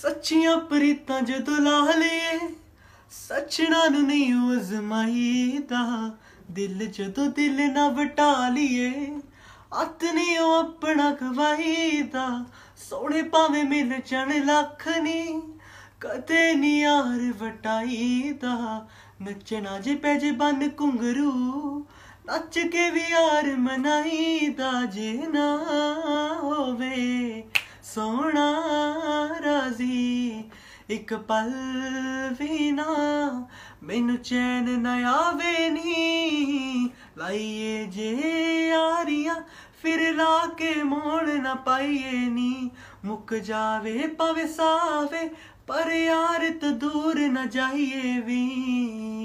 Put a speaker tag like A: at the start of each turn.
A: ਸੱਚੀਆਂ ਪ੍ਰੀਤਾਂ ਜਦੋਂ ਲਾ ਲਈਏ ਸੱਚਣਾ ਨੂੰ ਨਹੀਂ ਉਜ਼ਮਾਈਦਾ ਦਿਲ ਜਦੋਂ ਦਿਲ ਨਾ ਵਟਾ ਲਈਏ ਅੱਤ ਉਹ ਆਪਣਾ ਖਵਾਈਦਾ ਸੋਹਣੇ ਭਾਵੇਂ ਮਿਲ ਜਾਣ ਲੱਖ ਨਹੀਂ ਕਦੇ ਨਹੀਂ ਯਾਰ ਵਟਾਈਦਾ ਨੱਚਣਾ ਜੇ ਪੈ ਜੇ ਬੰਨ ਕੁੰਗਰੂ ਨੱਚ ਕੇ ਵੀ ਯਾਰ ਮਨਾਈਦਾ ਜੇ ਨਾ ਹੋਵੇ ਸੋਹਣਾ ਰਾਜ਼ੀ ਇੱਕ ਪਲ ਵੀ ਨਾ ਮੈਨੂੰ ਚੈਨ ਨਾ ਆਵੇ ਨਹੀਂ ਲਾਈਏ ਜੇ ਯਾਰੀਆਂ ਫਿਰ ਲਾ ਕੇ ਮੋੜ ਨਾ ਪਾਈਏ ਨੀ ਮੁੱਕ ਜਾਵੇ ਪਵੇ ਸਾਵੇ ਪਰ ਯਾਰ ਤੂੰ ਦੂਰ ਨਾ ਜਾਈਏ ਵੀ